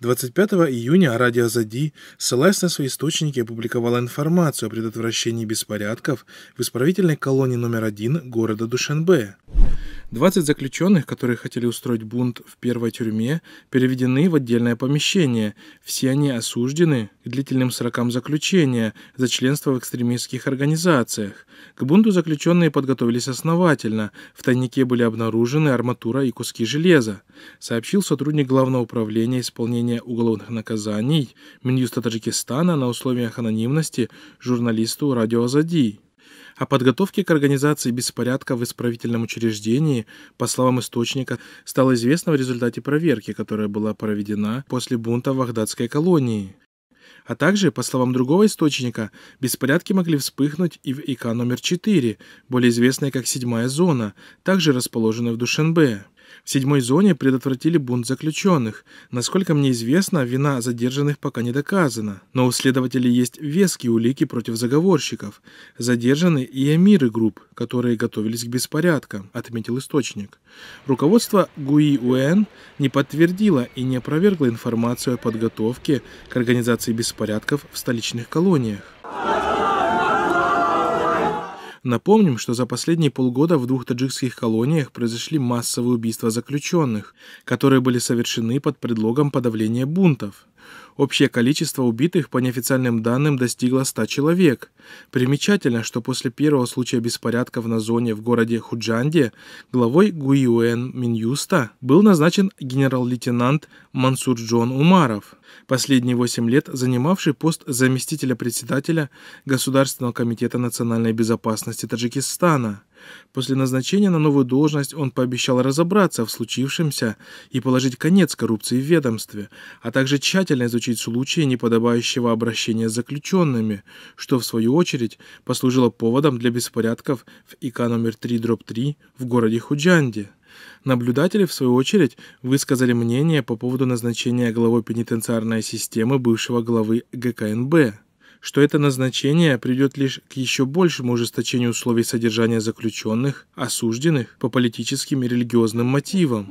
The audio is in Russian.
25 июня радио «Зади», ссылаясь на свои источники, опубликовала информацию о предотвращении беспорядков в исправительной колонии номер один города Душанбе. 20 заключенных, которые хотели устроить бунт в первой тюрьме, переведены в отдельное помещение. Все они осуждены к длительным срокам заключения за членство в экстремистских организациях. К бунту заключенные подготовились основательно. В тайнике были обнаружены арматура и куски железа, сообщил сотрудник Главного управления исполнения уголовных наказаний Минюста Таджикистана на условиях анонимности журналисту радио «Азадии». О подготовке к организации беспорядка в исправительном учреждении, по словам источника, стало известно в результате проверки, которая была проведена после бунта в Вахдатской колонии. А также, по словам другого источника, беспорядки могли вспыхнуть и в ИК номер 4, более известной как «Седьмая зона», также расположенной в Душенбе. В седьмой зоне предотвратили бунт заключенных. Насколько мне известно, вина задержанных пока не доказана. Но у следователей есть веские улики против заговорщиков. Задержаны и эмиры групп, которые готовились к беспорядкам, отметил источник. Руководство ГУИ УН не подтвердило и не опровергло информацию о подготовке к организации беспорядков в столичных колониях. Напомним, что за последние полгода в двух таджикских колониях произошли массовые убийства заключенных, которые были совершены под предлогом подавления бунтов. Общее количество убитых, по неофициальным данным, достигло 100 человек. Примечательно, что после первого случая беспорядков на зоне в городе Худжанде главой Гуиуэн Минюста был назначен генерал-лейтенант Мансур Джон Умаров, последние 8 лет занимавший пост заместителя председателя Государственного комитета национальной безопасности Таджикистана. После назначения на новую должность он пообещал разобраться в случившемся и положить конец коррупции в ведомстве, а также тщательно изучить случаи неподобающего обращения с заключенными, что в свою очередь послужило поводом для беспорядков в ИК номер 3-3 в городе Худжанде. Наблюдатели, в свою очередь, высказали мнение по поводу назначения главой пенитенциарной системы бывшего главы ГКНБ что это назначение приведет лишь к еще большему ужесточению условий содержания заключенных, осужденных по политическим и религиозным мотивам.